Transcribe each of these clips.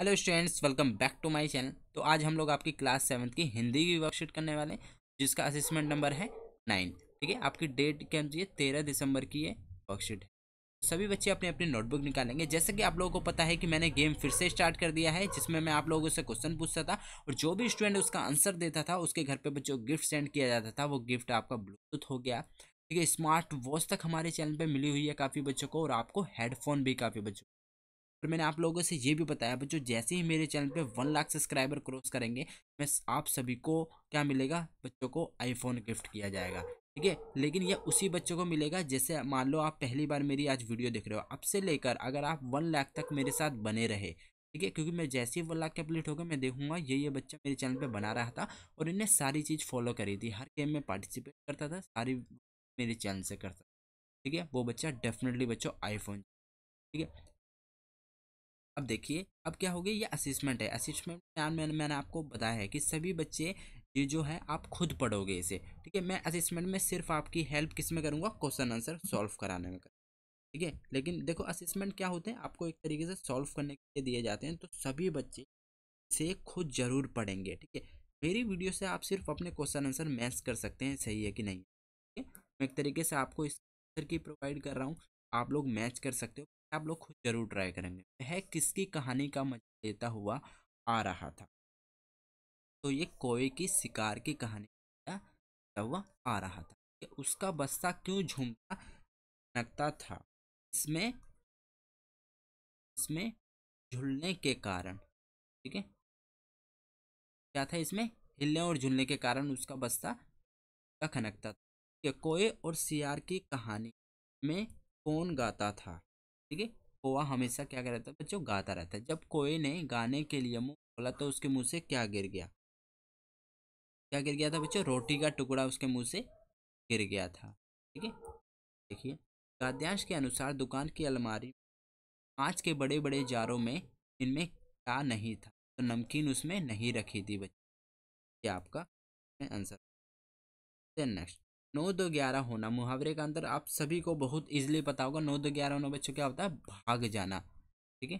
hello students welcome back to my channel तो आज हम लोग आपकी क्लास सेवन्थ की हिंदी की वर्कशीट करने वाले हैं जिसका असिस्मेंट नंबर है नाइन ठीक है आपकी डेट क्या होती है तेरह दिसंबर की ये वर्कशीट है सभी बच्चे अपने अपने नोटबुक निकालेंगे जैसे कि आप लोगों को पता है कि मैंने गेम फिर से स्टार्ट कर दिया है जिसमें मैं आप लोगों से क्वेश्चन पूछता था और जो भी स्टूडेंट उसका आंसर देता था उसके घर पर बच्चों गिफ्ट सेंड किया जाता था वो गिफ्ट आपका ब्लूटूथ हो गया ठीक है स्मार्ट वॉच तक हमारे चैनल पर मिली हुई है काफ़ी बच्चों को और आपको हेडफोन भी काफ़ी बच्चों और मैंने आप लोगों से ये भी बताया बच्चों जैसे ही मेरे चैनल पे वन लाख सब्सक्राइबर क्रॉस करेंगे मैं आप सभी को क्या मिलेगा बच्चों को आईफोन गिफ्ट किया जाएगा ठीक है लेकिन यह उसी बच्चों को मिलेगा जैसे मान लो आप पहली बार मेरी आज वीडियो देख रहे हो अब से लेकर अगर आप वन लाख तक मेरे साथ बने रहे ठीक है क्योंकि मैं जैसे ही वन लाख कंप्लीट होगा मैं देखूंगा ये ये बच्चा मेरे चैनल पर बना रहा था और इन्हें सारी चीज़ फॉलो करी थी हर गेम में पार्टिसिपेट करता था सारी मेरे चैनल से करता था ठीक है वो बच्चा डेफिनेटली बच्चों आईफोन ठीक है अब देखिए अब क्या हो गया ये असिस्मेंट है असिस्मेंट में मैंने मैंने आपको बताया है कि सभी बच्चे ये जो है आप खुद पढ़ोगे इसे ठीक है मैं असिस्मेंट में सिर्फ आपकी हेल्प किस में करूँगा क्वेश्चन आंसर सॉल्व कराने में ठीक है लेकिन देखो असिस्मेंट क्या होते हैं आपको एक तरीके से सॉल्व करने के लिए दिए जाते हैं तो सभी बच्चे इसे खुद जरूर पढ़ेंगे ठीक है मेरी वीडियो से आप सिर्फ अपने क्वेश्चन आंसर मैच कर सकते हैं सही है कि नहीं ठीक है मैं एक तरीके से आपको इस आंसर की प्रोवाइड कर रहा हूँ आप लोग मैच कर सकते हो आप लोग खुद जरूर ट्राई करेंगे वह किसकी कहानी का मजा लेता हुआ आ रहा था तो ये कोए की शिकार की कहानी का हुआ आ रहा था कि उसका बस्ता क्यों झूमता नकता था इसमें इसमें झुलने के कारण ठीक है क्या था इसमें हिलने और झुलने के कारण उसका बस्ता खनकता था कोए और सियार की कहानी में कौन गाता था ठीक है कौवा हमेशा क्या कर रहता है बच्चों गाता रहता है जब कोए ने गाने के लिए मुंह खोला तो उसके मुंह से क्या गिर गया क्या गिर गया था बच्चों रोटी का टुकड़ा उसके मुंह से गिर गया था ठीक है देखिए गाद्यांश के अनुसार दुकान की अलमारी कांच के बड़े बड़े जारों में इनमें क्या नहीं था तो नमकीन उसमें नहीं रखी थी बच्चे ये आपका आंसर नेक्स्ट नौ दो ग्यारह होना मुहावरे का अंतर आप सभी को बहुत ईजिली पता होगा नौ दो ग्यारह होना बच्चों क्या होता है भाग जाना ठीक है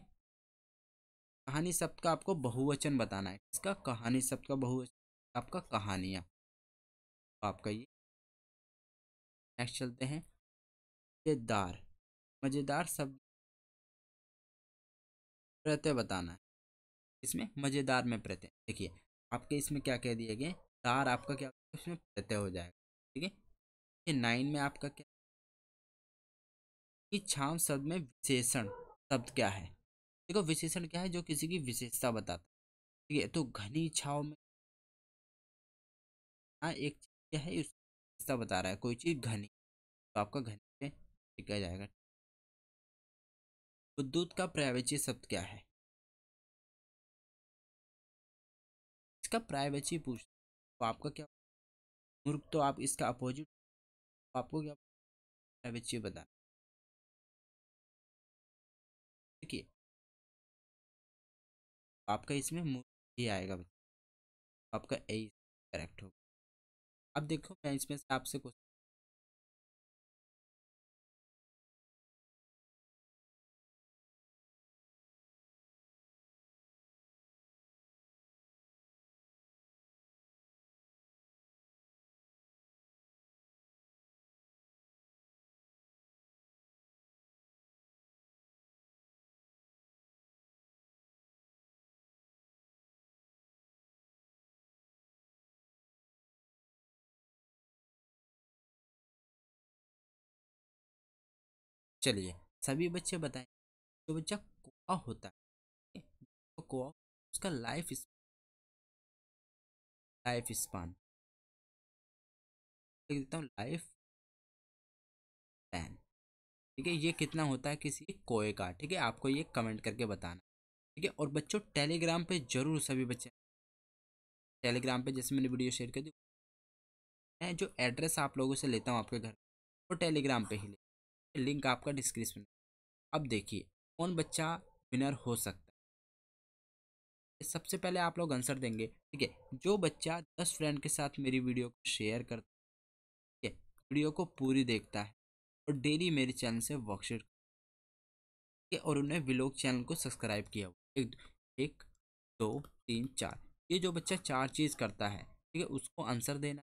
कहानी शब्द का आपको बहुवचन बताना है इसका कहानी शब्द का बहुवचन आपका कहानियाँ तो आपका ये नेक्स्ट चलते हैं मज़ेदार मज़ेदार शब्द प्रत्यय बताना है इसमें मज़ेदार में प्रत्यय देखिए आपके इसमें क्या कह दिए गए दार आपका क्या इसमें प्रत्यय हो जाएगा ठीक है ये नाइन में आपका क्या कि छाम शब्द में विशेषण शब्द क्या है देखो विशेषण क्या है जो किसी की विशेषता बताता है ठीक है तो घनी छाव में हाँ एक चीज क्या है उसकी विशेषता बता रहा है कोई चीज़ घनी तो आपका घनी में लिखा जाएगा विद्युत का प्रायवेची शब्द क्या है इसका प्रायवेची पूछ तो आपका क्या मूर्ख तो आप इसका अपोजिट आपको क्या बच्चे बता देखिए आपका इसमें मूर्ख ही आएगा आपका ए करेक्ट होगा अब देखो मैं इसमें से आपसे क्वेश्चन चलिए सभी बच्चे बताएं जो बच्चा कुआ होता है कुआ उसका लाइफ लाइफ स्पान लिख देता हूँ लाइफ स्पैन ठीक है ये कितना होता है किसी कोए का ठीक है आपको ये कमेंट करके बताना ठीक है और बच्चों टेलीग्राम पे जरूर सभी बच्चे टेलीग्राम पे जैसे मैंने वीडियो शेयर कर दी मैं जो एड्रेस आप लोगों से लेता हूँ आपके घर वो टेलीग्राम पे ही ले लिंक आपका डिस्क्रिप्शन अब देखिए कौन बच्चा विनर हो सकता है सबसे पहले आप लोग आंसर देंगे ठीक है जो बच्चा दस फ्रेंड के साथ मेरी वीडियो को शेयर करता है ठीक है वीडियो को पूरी देखता है और डेली मेरे चैनल से वर्कशीट ठीक है और उन्हें विलोक चैनल को सब्सक्राइब किया हुआ एक, एक दो तीन चार ये जो बच्चा चार चीज़ करता है ठीक है उसको आंसर देना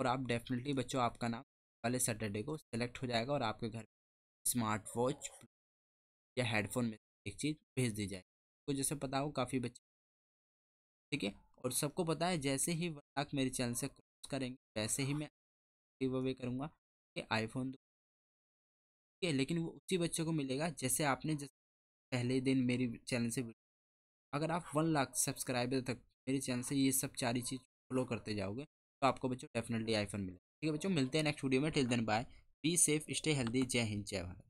और आप डेफिनेटली बच्चों आपका नाम वाले सैटरडे को सेलेक्ट हो जाएगा और आपके घर स्मार्ट वॉच या हेडफोन में एक चीज़ भेज दी जाएगी आपको तो जैसे पता हो काफ़ी बच्चे ठीक है और सबको पता है जैसे ही लाख मेरे चैनल से क्रॉस करेंगे वैसे ही मैं गिव अवे करूँगा कि आईफोन ठीक है लेकिन वो उसी बच्चे को मिलेगा जैसे आपने जैसे पहले दिन मेरे चैनल से अगर आप वन लाख सब्सक्राइबर तक मेरे चैनल से ये सब चारी चीज़ फॉलो करते जाओगे तो आपको बच्चों डेफिनेटली आईफोन मिलेगा ठीक है बच्चों मिलते हैं नेक्स्ट वीडियो में till then bye be safe stay healthy जय हिंद जय भारत